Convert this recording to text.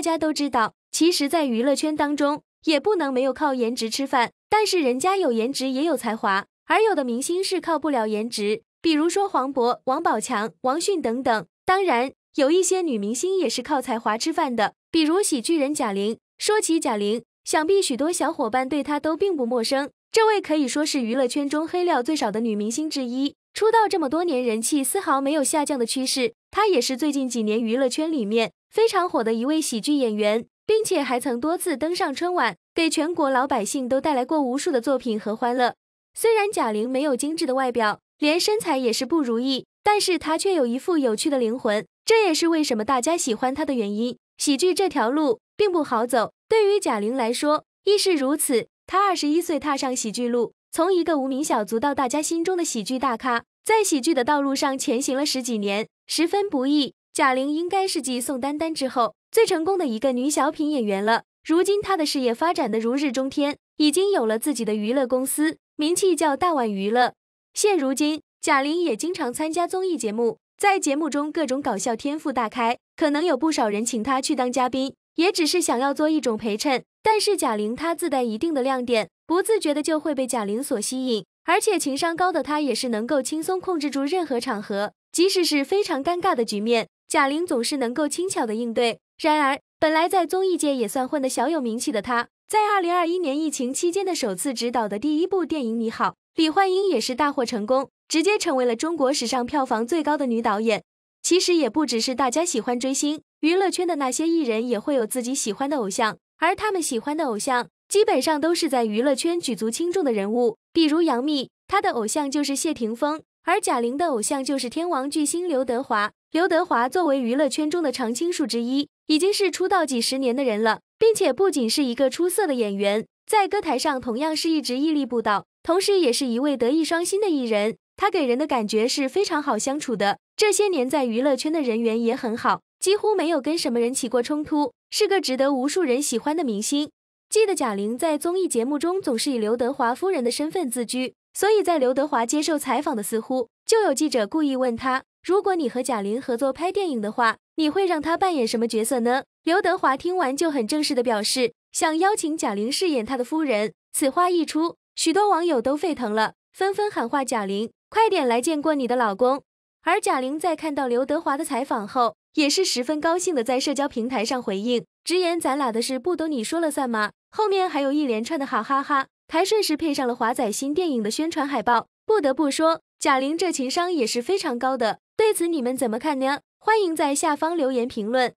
大家都知道，其实，在娱乐圈当中也不能没有靠颜值吃饭。但是人家有颜值也有才华，而有的明星是靠不了颜值，比如说黄渤、王宝强、王迅等等。当然，有一些女明星也是靠才华吃饭的，比如喜剧人贾玲。说起贾玲，想必许多小伙伴对她都并不陌生。这位可以说是娱乐圈中黑料最少的女明星之一，出道这么多年，人气丝毫没有下降的趋势。他也是最近几年娱乐圈里面非常火的一位喜剧演员，并且还曾多次登上春晚，给全国老百姓都带来过无数的作品和欢乐。虽然贾玲没有精致的外表，连身材也是不如意，但是她却有一副有趣的灵魂，这也是为什么大家喜欢她的原因。喜剧这条路并不好走，对于贾玲来说亦是如此。她二十一岁踏上喜剧路。从一个无名小卒到大家心中的喜剧大咖，在喜剧的道路上前行了十几年，十分不易。贾玲应该是继宋丹丹之后最成功的一个女小品演员了。如今她的事业发展的如日中天，已经有了自己的娱乐公司，名气叫大碗娱乐。现如今，贾玲也经常参加综艺节目，在节目中各种搞笑天赋大开，可能有不少人请她去当嘉宾。也只是想要做一种陪衬，但是贾玲她自带一定的亮点，不自觉的就会被贾玲所吸引，而且情商高的她也是能够轻松控制住任何场合，即使是非常尴尬的局面，贾玲总是能够轻巧的应对。然而，本来在综艺界也算混得小有名气的她，在二零二一年疫情期间的首次执导的第一部电影《你好，李焕英》也是大获成功，直接成为了中国史上票房最高的女导演。其实也不只是大家喜欢追星，娱乐圈的那些艺人也会有自己喜欢的偶像，而他们喜欢的偶像基本上都是在娱乐圈举足轻重的人物。比如杨幂，她的偶像就是谢霆锋；而贾玲的偶像就是天王巨星刘德华。刘德华作为娱乐圈中的常青树之一，已经是出道几十年的人了，并且不仅是一个出色的演员，在歌台上同样是一直屹立不倒，同时也是一位德艺双馨的艺人。他给人的感觉是非常好相处的，这些年在娱乐圈的人缘也很好，几乎没有跟什么人起过冲突，是个值得无数人喜欢的明星。记得贾玲在综艺节目中总是以刘德华夫人的身份自居，所以在刘德华接受采访的似乎就有记者故意问他，如果你和贾玲合作拍电影的话，你会让他扮演什么角色呢？刘德华听完就很正式的表示，想邀请贾玲饰演他的夫人。此话一出，许多网友都沸腾了，纷纷喊话贾玲。快点来见过你的老公。而贾玲在看到刘德华的采访后，也是十分高兴的，在社交平台上回应，直言咱俩的事不都你说了算吗？后面还有一连串的哈哈哈，还顺势配上了华仔新电影的宣传海报。不得不说，贾玲这情商也是非常高的。对此你们怎么看呢？欢迎在下方留言评论。